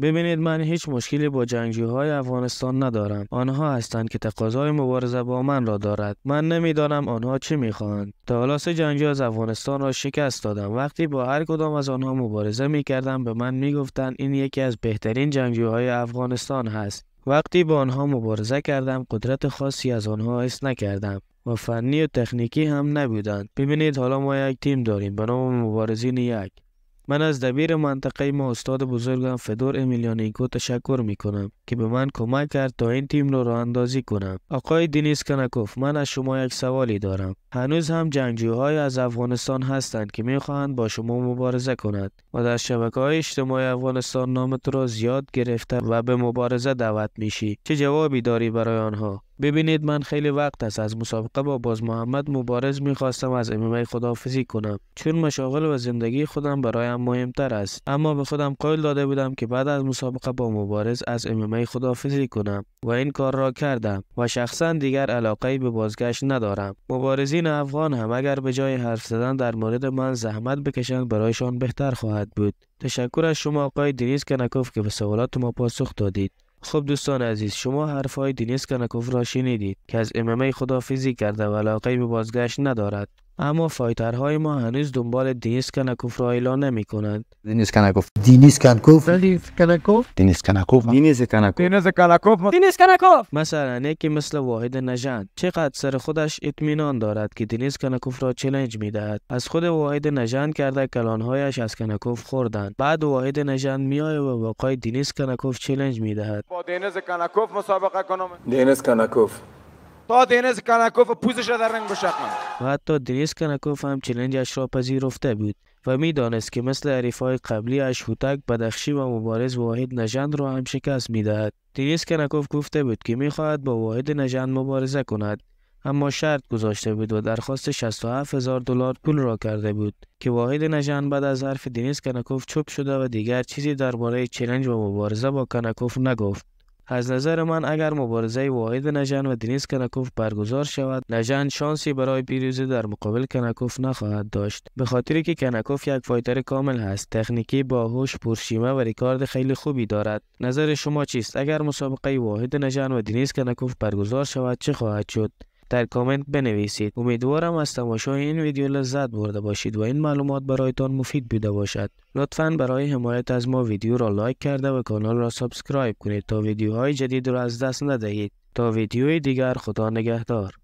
ببینید من هیچ مشکلی با جنگجوهای افغانستان ندارم آنها هستند که تقاضای مبارزه با من را دارد من نمیدانم آنها چه میخواهند تا حالا سه جنگجو از افغانستان را شکست دادم وقتی با هر کدام از آنها مبارزه میکردم به من میگفتند این یکی از بهترین جنگجوهای افغانستان هست وقتی با آنها مبارزه کردم قدرت خاصی از آنها حس نکردم و فنی و تکنیکی هم نبودند ببینید حالا ما یک تیم داریم به نام مبارزین یک من از دبیر منطقه ما استاد بزرگم فدور امیلیانیکو تشکر می کنم که به من کمک کرد تا این تیم را راه اندازی کنم. آقای دینیس کنکوف من از شما یک سوالی دارم. هنوز هم جنگجوهای از افغانستان هستند که می خواهند با شما مبارزه کنند و در شبکه های اجتماعی افغانستان نامت را زیاد گرفته و به مبارزه دعوت میشی. چه جوابی داری برای آنها؟ ببینید من خیلی وقت است از مسابقه با باز محمد مبارز میخواستم از امیمه خداحافظی کنم چون مشاغل و زندگی خودم برایم مهمتر است اما به خودم قول داده بودم که بعد از مسابقه با مبارز از امیمه خداحافظی کنم و این کار را کردم و شخصا دیگر علاقه به بازگشت ندارم مبارزین افغان هم اگر به جای حرف زدن در مورد من زحمت بکشند برایشان بهتر خواهد بود تشکر از شما آقای دریز کنکوف که به سوالات ما پاسخ دادید خب دوستان عزیز شما حرفهای دینیس کنکوف را شنیدید که از امامه خدافیزی کرده و علاقه به بازگشت ندارد اما فایترهای ما هنوز دنبال دینیس کنکوف را ایلا نمی کنند دینیس کنکوف دینیس کنکوف دینیس کنکوف دینیس کنکوف دینیس کنکوف دینیس کنکوف مثلا یکی مثل واحد نژند چقدر سر خودش اطمینان دارد که دینیس کنکوف را چلنج می دهد از خود واحد نژند کرده کلانهایش از کنکوف خوردند بعد واحد نژند می آید و واقعی دینیس کنکوف چلنج می دهد با دینیس کنکوف مسابقه کنم دینیس کنکوف تا دینز کانکوف پوزش در رنگ و حتی دینس کنکوف هم چلنجش را پذیرفته بود و دانست که مثل عریفای قبلی هوتک بدخشی و مبارز واحد نژند را هم شکست دهد دینس کنکوف گفته بود که میخواهد با واحد نژند مبارزه کند اما شرط گذاشته بود و درخواست 67 هزار دلار پول را کرده بود که واحد نژند بعد از حرف دنیز کنکوف چپ شده و دیگر چیزی درباره چلنج و مبارزه با کنکوف نگفت از نظر من اگر مبارزه واحد نژن و دنیز کنکوف برگزار شود نژن شانسی برای پیروزی در مقابل کنکوف نخواهد داشت به خاطری که کنکوف یک فایتر کامل هست تکنیکی باهوش پرشیمه و ریکارد خیلی خوبی دارد نظر شما چیست اگر مسابقه واحد نژن و دنیز کنکوف برگزار شود چه خواهد شد در کامنت بنویسید امیدوارم از تماشای این ویدیو لذت برده باشید و این معلومات برایتان مفید بوده باشد لطفا برای حمایت از ما ویدیو را لایک کرده و کانال را سابسکرایب کنید تا ویدیوهای جدید را از دست ندهید تا ویدیوی دیگر خدا نگهدار